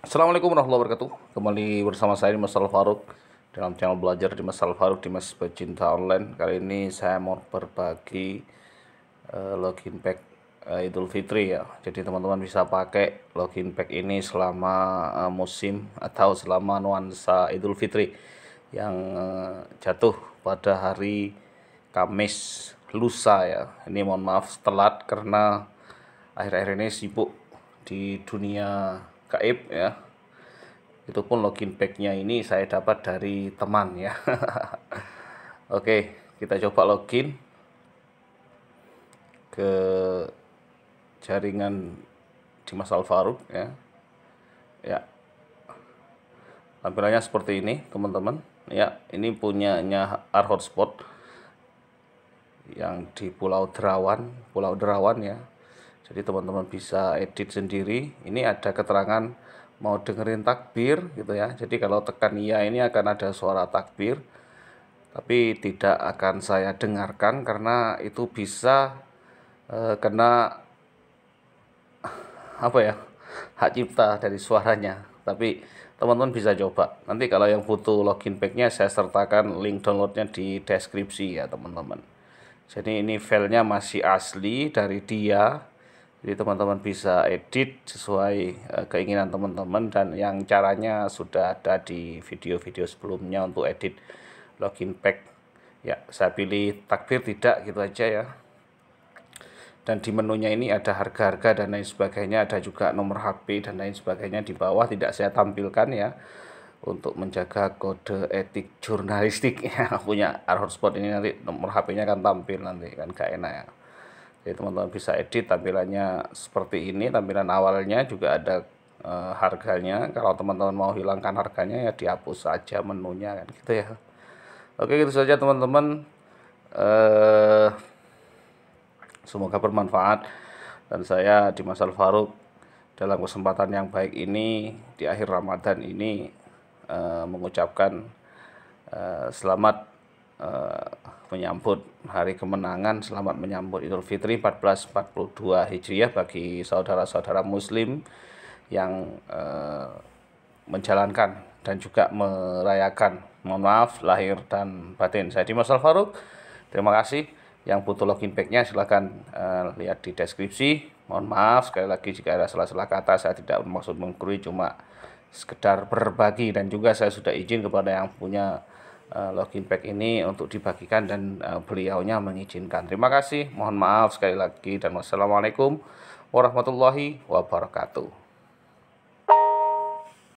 Assalamualaikum warahmatullahi wabarakatuh Kembali bersama saya Mas Al-Faruk Dalam channel belajar di Mas Al-Faruk Mas Pecinta Online Kali ini saya mau berbagi uh, Login pack uh, Idul Fitri ya Jadi teman-teman bisa pakai login pack ini selama uh, musim Atau selama nuansa Idul Fitri Yang uh, jatuh pada hari Kamis lusa ya ini mohon maaf telat karena akhir-akhir ini sibuk di dunia gaib ya itu pun login backnya ini saya dapat dari teman ya oke kita coba login ke jaringan Dimas Alvaro ya ya tampilannya seperti ini teman-teman ya ini punyanya Arhotspot hotspot yang di Pulau Derawan Pulau Derawan ya jadi teman-teman bisa edit sendiri ini ada keterangan mau dengerin takbir gitu ya jadi kalau tekan iya ini akan ada suara takbir tapi tidak akan saya dengarkan karena itu bisa e, kena apa ya hak cipta dari suaranya tapi teman-teman bisa coba nanti kalau yang butuh login packnya saya sertakan link downloadnya di deskripsi ya teman-teman jadi ini filenya masih asli dari dia jadi teman-teman bisa edit sesuai eh, keinginan teman-teman dan yang caranya sudah ada di video-video sebelumnya untuk edit login pack. Ya, saya pilih takbir tidak gitu aja ya. Dan di menunya ini ada harga-harga dan lain sebagainya, ada juga nomor HP dan lain sebagainya di bawah tidak saya tampilkan ya untuk menjaga kode etik jurnalistik ya punya Arhorspot ini nanti nomor HP-nya akan tampil nanti kan gak enak ya. Jadi teman-teman bisa edit tampilannya seperti ini, tampilan awalnya juga ada e, harganya. Kalau teman-teman mau hilangkan harganya ya dihapus saja menunya kan gitu ya. Oke, gitu saja teman-teman. E, semoga bermanfaat dan saya Dimas masa Faruk dalam kesempatan yang baik ini di akhir Ramadan ini e, mengucapkan e, selamat e, menyambut hari kemenangan, selamat menyambut Idul Fitri 1442 Hijriah bagi saudara-saudara muslim yang eh, menjalankan dan juga merayakan. Mohon maaf lahir dan batin. Saya Dimas Al Faruk. Terima kasih. Yang butuh login backnya silahkan eh, lihat di deskripsi. Mohon maaf sekali lagi jika ada salah-salah kata. Saya tidak bermaksud menggurui, cuma sekedar berbagi dan juga saya sudah izin kepada yang punya Eh, login pack ini untuk dibagikan dan eh, beliaunya mengizinkan. Terima kasih, mohon maaf sekali lagi dan wassalamualaikum warahmatullahi wabarakatuh.